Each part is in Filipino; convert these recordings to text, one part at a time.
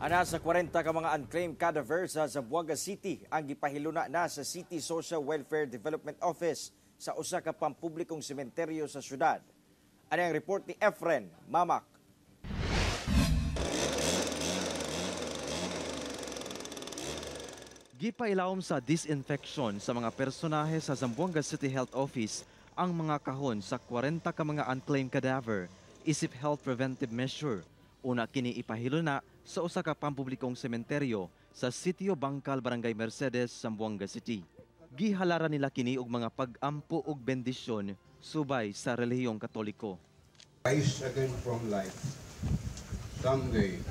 Ana sa 40 ka mga unclaimed cadaver sa Zamboanga City ang gipahiluna na sa City Social Welfare Development Office sa usa ka pampublikong sementeryo sa syudad. Ano ang report ni Efren Mamak? Gipailawom sa disinfection sa mga personahe sa Zamboanga City Health Office ang mga kahon sa 40 ka mga unclaimed cadaver isip health preventive measure. Una kini ipahilo na sa usa ka pampublikong sementeryo sa Sitio Bangkal, Barangay Mercedes, Zamboanga City. Gihalara nila kini og mga pag-ampo og bendisyon subay sa relihiyong Katoliko. Rise again from life. Someday,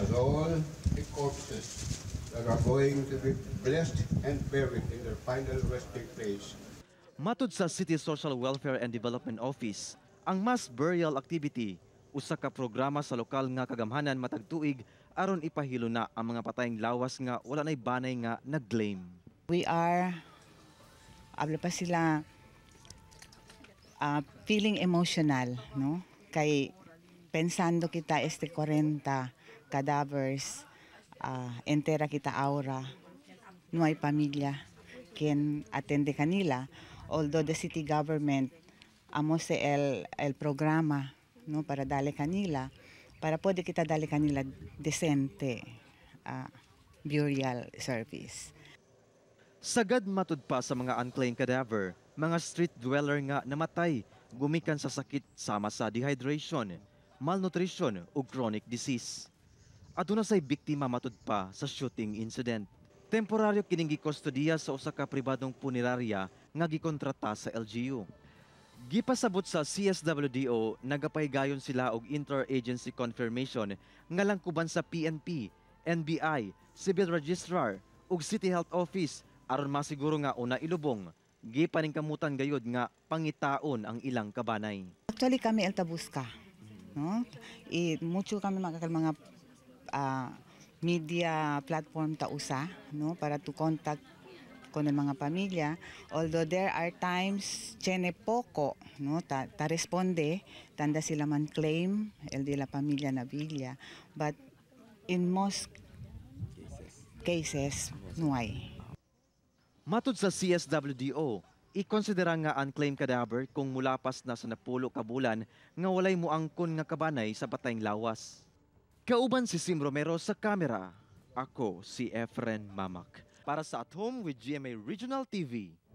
as all the corpses that are going to be blessed and buried in their final resting place. Matod sa City Social Welfare and Development Office, ang mass burial activity usa ka programa sa lokal nga kagamhanan matag tuig aron ipahilo na ang mga patayng lawas nga wala nay banay nga naglaim. We are abla pa sila uh, feeling emotional no kay pensando kita este 40 cadavers uh, entera kita aura no hay pamilya ken atende kanila although the city government amo se el, el programa no, para dali kanila, para pwede kita dali kanila decente uh, burial service. Sagad matud pa sa mga unclaimed cadaver, mga street dweller nga namatay, gumikan sa sakit sama sa dehydration, malnutrition o chronic disease. Aduna say biktima matud pa sa shooting incident. Temporaryo kining gikustodiya sa usa ka pribadong punerarya nga gikontrata sa LGU. Gipasabot sa CSWDO, nagapaygayon sila og interagency confirmation nga langkuban sa PNP, NBI, Civil Registrar ug City Health Office aron masiguro nga una ilubong gipaning kamutan gayud nga pangitaon ang ilang kabanay. Actually kami El Tabusca, no? E, mucho kami mga mga uh, media platform ta usa, no, para to contact ko ng mga pamilya. Although there are times chene poco, no, ta, ta responde, tanda sila man claim, el de la familia na villa. But in most cases, nuay. Matod sa CSWDO, ikonsidera nga unclaimed cadaver kung mulapas na sa napulo kabulan nga walay muangkon nga kabanay sa batayng lawas. Kauban si Sim Romero sa kamera. Ako si Efren Mamak para sa At Home with GMA Regional TV.